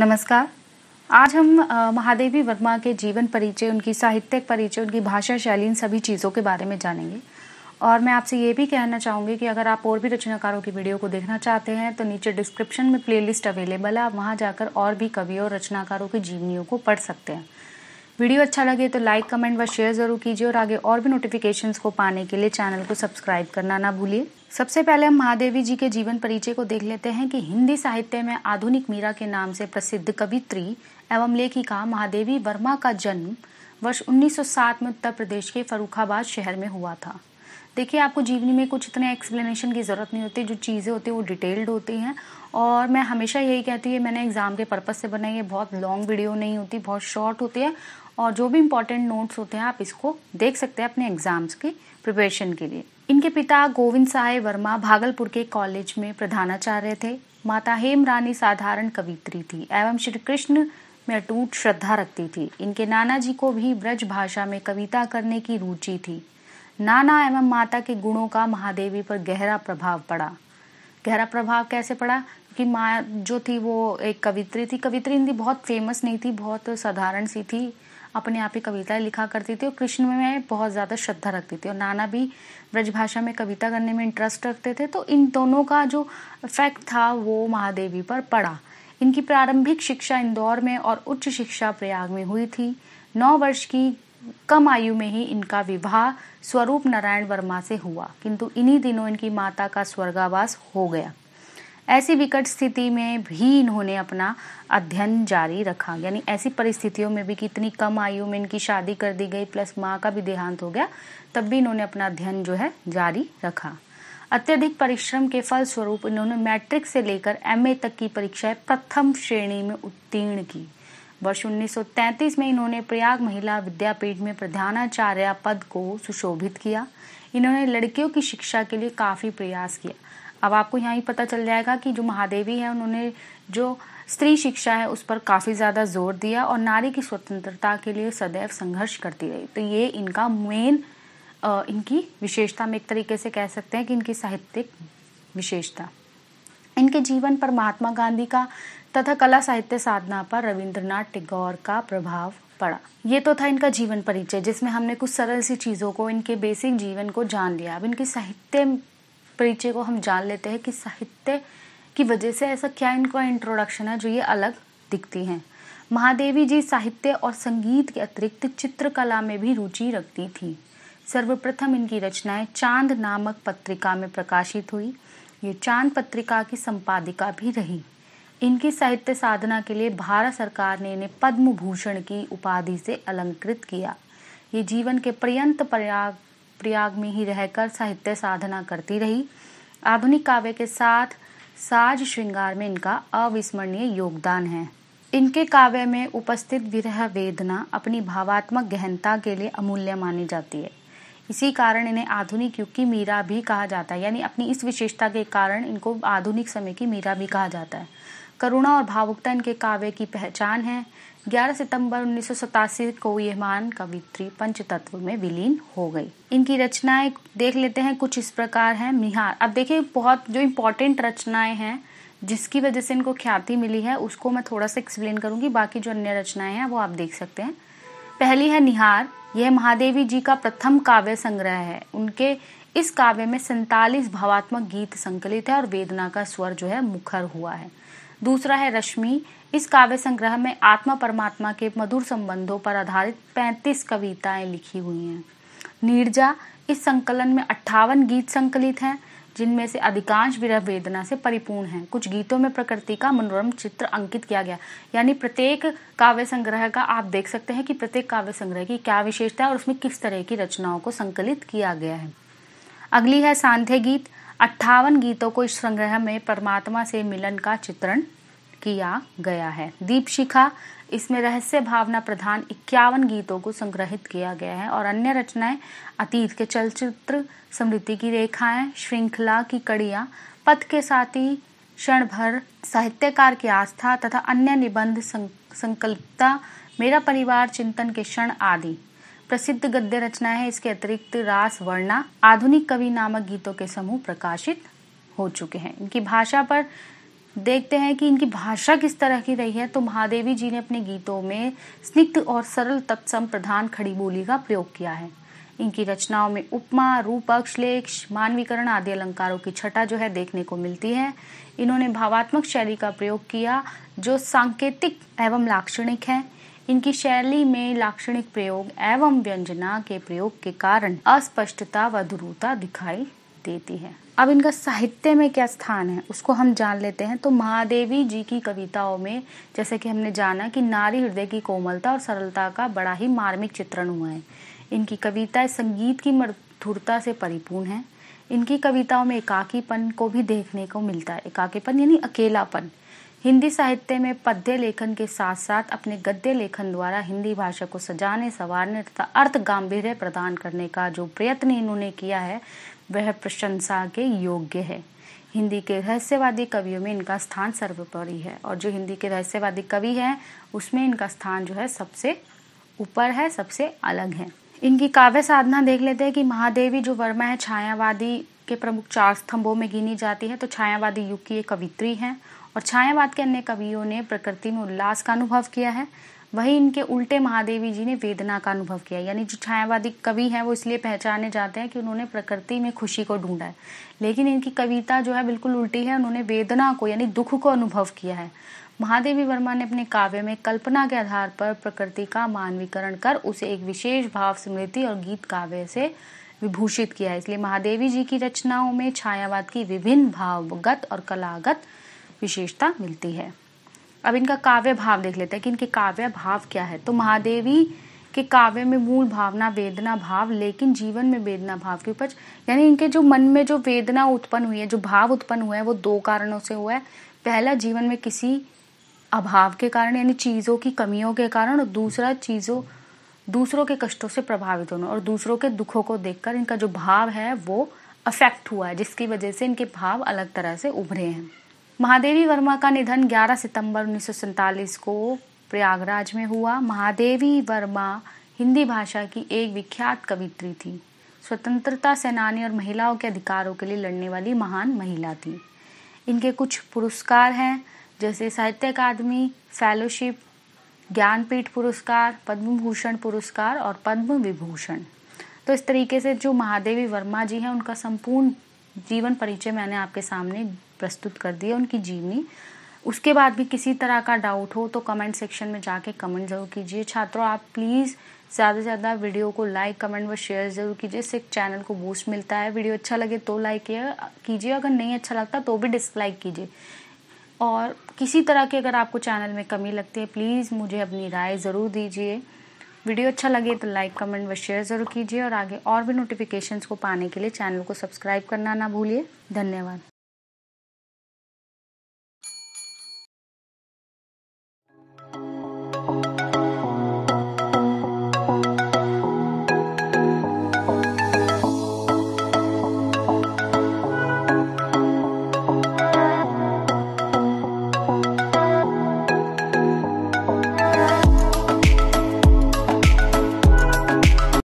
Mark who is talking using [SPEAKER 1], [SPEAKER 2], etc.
[SPEAKER 1] नमस्कार आज हम महादेवी वर्मा के जीवन परिचय उनकी साहित्यिक परिचय उनकी भाषा शैली इन सभी चीज़ों के बारे में जानेंगे और मैं आपसे ये भी कहना चाहूँगी कि अगर आप और भी रचनाकारों की वीडियो को देखना चाहते हैं तो नीचे डिस्क्रिप्शन में प्लेलिस्ट अवेलेबल है आप वहाँ जाकर और भी कवियों और रचनाकारों की जीवनियों को पढ़ सकते हैं वीडियो अच्छा लगे तो लाइक कमेंट व शेयर ज़रूर कीजिए और आगे और भी नोटिफिकेशंस को पाने के लिए चैनल को सब्सक्राइब करना ना भूलिए सबसे पहले हम महादेवी जी के जीवन परिचय को देख लेते हैं कि हिंदी साहित्य में आधुनिक मीरा के नाम से प्रसिद्ध कवित्री एवं लेखिका महादेवी वर्मा का जन्म वर्ष 1907 में उत्तर प्रदेश के फरुखाबाद शहर में हुआ था देखिए आपको जीवनी में कुछ इतने एक्सप्लेनेशन की ज़रूरत नहीं होती जो चीज़ें होती हैं वो डिटेल्ड होती हैं और मैं हमेशा यही कहती हूँ मैंने एग्ज़ाम के पर्पज़ से बनाई है बहुत लॉन्ग वीडियो नहीं होती बहुत शॉर्ट होती है और जो भी इम्पोर्टेंट नोट्स होते हैं आप इसको देख सकते हैं अपने एग्जाम्स के प्रिपरेशन के लिए इनके पिता गोविंद साय वर्मा भागलपुर के कॉलेज में प्रधानाचार्य थे माता हेम रानी साधारण कवित्री थी एवं श्री कृष्ण में अटूट श्रद्धा रखती थी इनके नाना जी को भी ब्रज भाषा में कविता करने की रुचि थी नाना एवं माता के गुणों का महादेवी पर गहरा प्रभाव पड़ा गहरा प्रभाव कैसे पड़ा कि माँ जो थी वो एक कवित्री थी कवित्री हिंदी बहुत फेमस नहीं थी बहुत साधारण सी थी अपने आप ही कविताएं लिखा करती थी और कृष्ण में मैं बहुत ज़्यादा श्रद्धा रखती थी और नाना भी ब्रजभाषा में कविता करने में इंटरेस्ट रखते थे तो इन दोनों का जो इफेक्ट था वो महादेवी पर पड़ा इनकी प्रारंभिक शिक्षा इंदौर में और उच्च शिक्षा प्रयाग में हुई थी नौ वर्ष की कम आयु में ही इनका विवाह स्वरूप नारायण वर्मा से हुआ किंतु इन्हीं दिनों इनकी माता का स्वर्गावास हो गया ऐसी विकट स्थिति में भी इन्होंने अपना अध्ययन जारी रखा यानी ऐसी परिस्थितियों में भी कितनी कम आयु में इनकी शादी कर दी गई प्लस माँ का भी देहांत हो गया तब भी इन्होंने अपना अध्ययन जो है जारी रखा अत्यधिक परिश्रम के स्वरूप इन्होंने मैट्रिक से लेकर एमए तक की परीक्षाएं प्रथम श्रेणी में उत्तीर्ण की वर्ष 1933 में इन्होंने प्रयाग महिला विद्यापीठ में प्रधानाचार्य पद को सुशोभित किया इन्होंने लड़कियों की शिक्षा के लिए काफ़ी प्रयास किया अब आपको यहाँ ही पता चल जाएगा कि जो महादेवी है उन्होंने जो स्त्री शिक्षा है उस पर काफ़ी ज़्यादा जोर दिया और नारी की स्वतंत्रता के लिए सदैव संघर्ष करती रही तो ये इनका मेन इनकी विशेषता में एक तरीके से कह सकते हैं कि इनकी साहित्यिक विशेषता इनके जीवन पर महात्मा गांधी का तथा कला साहित्य साधना पर रविंद्रनाथ टैगोर का प्रभाव पड़ा ये तो था इनका जीवन परिचय जिसमें हमने कुछ सरल सी चीज़ों को इनके बेसिक जीवन को जान लिया अब इनके साहित्य परिचय को हम जान लेते हैं कि साहित्य की वजह से ऐसा क्या इनका इंट्रोडक्शन है जो ये अलग दिखती हैं महादेवी जी साहित्य और संगीत के अतिरिक्त चित्रकला में भी रुचि रखती थी सर्वप्रथम इनकी रचनाएं चांद नामक पत्रिका में प्रकाशित हुई ये चांद पत्रिका की संपादिका भी रही इनकी साहित्य साधना के लिए भारत सरकार ने इन्हें पद्म भूषण की उपाधि से अलंकृत किया ये जीवन के पर्यंत प्रयाग प्रयाग में ही रहकर साहित्य साधना करती रही आधुनिक काव्य के साथ साज श्रृंगार में इनका अविस्मरणीय योगदान है इनके काव्य में उपस्थित विरह वेदना अपनी भावात्मक गहनता के लिए अमूल्य मानी जाती है इसी कारण इन्हें आधुनिक युग की मीरा भी कहा जाता है यानी अपनी इस विशेषता के कारण इनको आधुनिक समय की मीरा भी कहा जाता है करुणा और भावुकता इनके काव्य की पहचान है 11 सितंबर उन्नीस को यह मान कवित्री पंचतत्व में विलीन हो गई इनकी रचनाएं देख लेते हैं कुछ इस प्रकार हैं निहार अब देखिए बहुत जो इम्पोर्टेंट रचनाएं हैं जिसकी वजह से इनको ख्याति मिली है उसको मैं थोड़ा सा एक्सप्लेन करूंगी बाकी जो अन्य रचनाएं हैं वो आप देख सकते हैं पहली है निहार यह महादेवी जी का प्रथम काव्य संग्रह है उनके इस काव्य में सैतालीस भावात्मक गीत संकलित है और वेदना का स्वर जो है मुखर हुआ है दूसरा है रश्मि इस काव्य संग्रह में आत्मा परमात्मा के मधुर संबंधों पर आधारित 35 कविताएं लिखी हुई हैं नीरजा इस संकलन में अट्ठावन गीत संकलित हैं जिनमें से अधिकांश विरह वेदना से परिपूर्ण हैं कुछ गीतों में प्रकृति का मनोरम चित्र अंकित किया गया यानी प्रत्येक काव्य संग्रह का आप देख सकते हैं कि प्रत्येक काव्य संग्रह की क्या विशेषता है और उसमें किस तरह की रचनाओं को संकलित किया गया है अगली है सांध्य गीत अट्ठावन गीतों को इस संग्रह में परमात्मा से मिलन का चित्रण किया गया है दीपशिखा इसमें रहस्य भावना प्रधान इक्यावन गीतों को संग्रहित किया गया है और अन्य रचनाएं अतीत के चलचित्र स्मृति की रेखाएं श्रृंखला की कड़िया पथ के साथ ही क्षण भर साहित्यकार की आस्था तथा अन्य निबंध संकल्पता मेरा परिवार चिंतन के क्षण आदि प्रसिद्ध गद्य रचना है इसके अतिरिक्त रास वर्णा आधुनिक कवि नामक गीतों के समूह प्रकाशित हो चुके हैं इनकी भाषा पर देखते हैं कि इनकी भाषा किस तरह की रही है तो महादेवी जी ने अपने गीतों में स्निग्ध और सरल तत्सम प्रधान खड़ी बोली का प्रयोग किया है इनकी रचनाओं में उपमा रूपक्षलेख मानवीकरण आदि अलंकारों की छटा जो है देखने को मिलती है इन्होंने भावात्मक शैली का प्रयोग किया जो सांकेतिक एवं लाक्षणिक है इनकी शैली में लाक्षणिक प्रयोग एवं व्यंजना के प्रयोग के कारण अस्पष्टता व दुरुता दिखाई देती है अब इनका साहित्य में क्या स्थान है उसको हम जान लेते हैं तो महादेवी जी की कविताओं में जैसे कि हमने जाना कि नारी हृदय की कोमलता और सरलता का बड़ा ही मार्मिक चित्रण हुआ है इनकी कविताएं संगीत की मधुरता से परिपूर्ण है इनकी कविताओं में एकाकीपन को भी देखने को मिलता है एकाकीपन यानी अकेलापन हिंदी साहित्य में पद्य लेखन के साथ साथ अपने गद्य लेखन द्वारा हिंदी भाषा को सजाने संवारने तथा अर्थ गांधी प्रदान करने का जो प्रयत्न इन्होंने किया है वह प्रशंसा के योग्य है हिंदी के रहस्यवादी कवियों में इनका स्थान सर्वोपरि है और जो हिंदी के रहस्यवादी कवि हैं उसमें इनका स्थान जो है सबसे ऊपर है सबसे अलग है इनकी काव्य साधना देख लेते हैं कि महादेवी जो वर्मा है छायावादी के प्रमुख चार स्तंभों में गिनी जाती है तो छायावादी युग की कवित्री हैं और छायावाद के अन्य कवियों ने प्रकृति में उल्लास का अनुभव किया है वही इनके उल्टे महादेवी जी ने वेदना का अनुभव किया यानी जो छायावादी कवि हैं वो इसलिए पहचाने जाते हैं कि उन्होंने प्रकृति में खुशी को ढूंढा है लेकिन इनकी कविता जो है बिल्कुल उल्टी है उन्होंने वेदना को यानी दुख को अनुभव किया है महादेवी वर्मा ने अपने काव्य में कल्पना के आधार पर प्रकृति का मानवीकरण कर उसे एक विशेष भाव स्मृति और गीत काव्य से विभूषित किया है इसलिए महादेवी जी की रचनाओं में छायावाद की विभिन्न भावगत और कलागत विशेषता मिलती है अब इनका काव्य भाव देख लेते हैं कि इनके काव्य भाव क्या है तो महादेवी के काव्य में मूल भावना वेदना भाव लेकिन जीवन में वेदना भाव की उपज यानी इनके जो मन में जो वेदना उत्पन्न हुई है जो भाव उत्पन्न हुआ है वो दो कारणों से हुआ है पहला जीवन में किसी अभाव के कारण यानी चीज़ों की कमियों के कारण और दूसरा चीज़ों दूसरों के कष्टों से प्रभावित होना और दूसरों के दुखों को देखकर इनका जो भाव है वो अफेक्ट हुआ है जिसकी वजह से इनके भाव अलग तरह से उभरे हैं महादेवी वर्मा का निधन 11 सितंबर उन्नीस को प्रयागराज में हुआ महादेवी वर्मा हिंदी भाषा की एक विख्यात कवित्री थी स्वतंत्रता सेनानी और महिलाओं के अधिकारों के लिए लड़ने वाली महान महिला थी इनके कुछ पुरस्कार हैं जैसे साहित्य अकादमी फेलोशिप ज्ञानपीठ पुरस्कार पद्म भूषण पुरस्कार और पद्म विभूषण तो इस तरीके से जो महादेवी वर्मा जी हैं उनका संपूर्ण जीवन परिचय मैंने आपके सामने प्रस्तुत कर दिया उनकी जीवनी उसके बाद भी किसी तरह का डाउट हो तो कमेंट सेक्शन में जाके कमेंट ज़रूर कीजिए छात्रों आप प्लीज़ ज़्यादा से ज़्यादा वीडियो को लाइक कमेंट व शेयर ज़रूर कीजिए इससे चैनल को बूस्ट मिलता है वीडियो अच्छा लगे तो लाइक कीजिए अगर नहीं अच्छा लगता तो भी डिसलाइक कीजिए और किसी तरह की अगर आपको चैनल में कमी लगती है प्लीज़ मुझे अपनी राय ज़रूर दीजिए वीडियो अच्छा लगे तो लाइक कमेंट व शेयर ज़रूर कीजिए और आगे और भी नोटिफिकेशंस को पाने के लिए चैनल को सब्सक्राइब करना ना भूलिए धन्यवाद